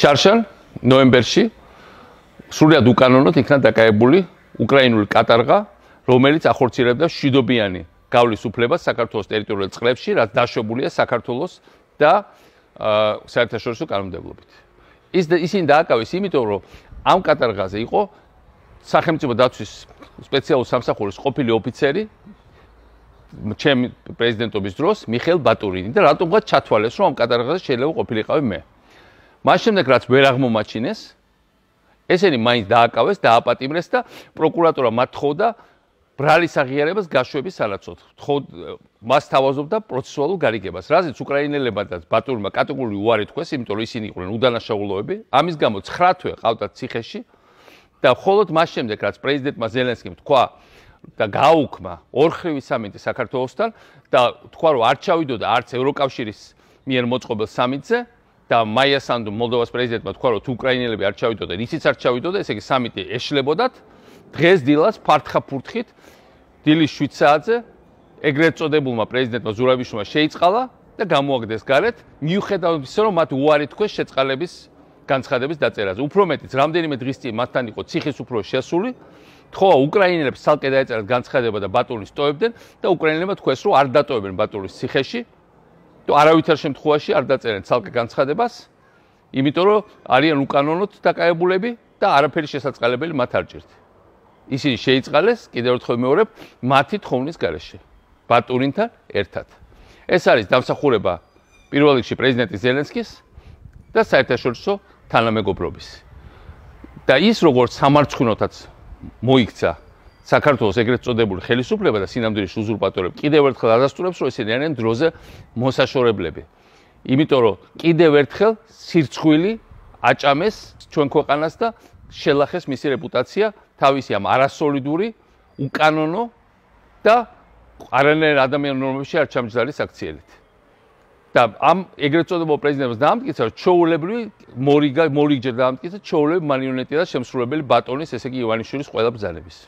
შარშან ნოემბერში სრულად უკანონოდ იქნა დაკავებული უკრაინული კატარღა, რომელიც ახორცირებდა შიდობიანი გავლის უფლებას საქართველოს ტერიტორიულ წყლებში, რაც დაშვებულია საქართველოს და საერთაშორისო კანონმდებლობით. ის ისინი დააკავეს იმიტომ, რომ ამ კატარღაზე იყო სახელმწიფო დაცვის სპეციალურ სამსახურის ყოფილი ოფიცერი ჩემი პრეზიდენტობის დროს მიხეილ ბატურინი და რატომღაც ჩათვალეს, რომ ამ კატარღაზე შეიძლება ყოფილიყავი მე. მას შემდეგ რაც ვერ აღმოაჩინეს ესენი მაინც დააკავეს და აპატიმრეს და პროკურატურა მათ ხოვდა ბრალის აღიარებას გაშვების სანაცვლოდ ხოდ მას თავაზობდა პროცესუალურ გარიგებას რაზეც უკრაინელებმა და ბატონმა კატეგორიული უარი თქვეს იმიტომ რომ ისინი იყვნენ უდანაშაულოები ამის გამო 9 თვე ყავდათ ციხეში და ხოლოდ მას შემდეგ რაც პრეზიდენტმა ზელენსკიმ თქვა და გაუქმა ორხრივი სამინდი საქართველოსთან და თქვა რომ არ ჩავიდოდა არც ევროკავშირის მიერ მოწყობილ სამინდზე და მაია სანდუ მოლდოვას პრეზიდენტმა თქვა, რომ უკრაინელები არ ჩავიდოდნენ, ისიც არ ჩავიდოდა, ესე იგი სამიტი ეშლებოდათ. დღეს დილას ფართხაფურთხით დილის 7 საათზე ეგრეთ წოდებულმა პრეზიდენტმა ზურაბიშვილმა შეიწყალა და გამოაგდეს გარეთ, მიუხედავად ისო, რომ მათ უარი თქვეს შეწყალების განცხადების დაწერაზე. უფრო მეტიც, რამდენიმე დღის წინ მათთან იყო ციხის უფრო შესული. თქვა უკრაინელებს ხალხი დაეწერათ განცხადება და ბატონის ტოებდნენ და უკრაინელებმა თქვეს, რომ არ დატოებენ ბატონის ციხეში. თუ არავითარ შემთხვევაში არ დაწერენ ცალკე განცხადებას, იმიტომ რომ არიან უკანონოდ დაკავებულები და არაფერი შესაძლებელი მათ არ ჭირთ. ისინი შეიძლებაეს კიდევ ერთხელ მეორებ მათი თხოვნის გარეშე ბატურინთან ერთად. ეს არის დამსახურება პირველ რიგში პრეზიდენტის ზელენსკის და საერთაშორისო თანამეგობრობის. და ის როგორც სამარცხვინოთაც მოიქცა საქართველოს ეგრეთ წოდებული ხელისუფლება და სინამდვილეში უზურპატორებს კიდევ ერთხელ ადასტურებს, რომ ესენი არიან დროზე მოსაშორებლები. იმიტომ რომ კიდევ ერთხელ სირცხვილი აჭამეს ჩვენ ქვეყანას და შელახეს მისი რეპუტაცია თავისი ამ არასოლიდური, უკანონო და არანაირ ადამიანურობაში არ ჩამჯდარი საქციელით. და ამ ეგრეთ წოდებულ პრეზიდენტს დაამტკიცა, რომ ჩოულებლი მორიგა მორიგჯერ დაამტკიცა ჩოულებლი მარიონეტი და შემსრულებელი ბატონის, ესე იგი ივანიშვილის ყველა ბძალების.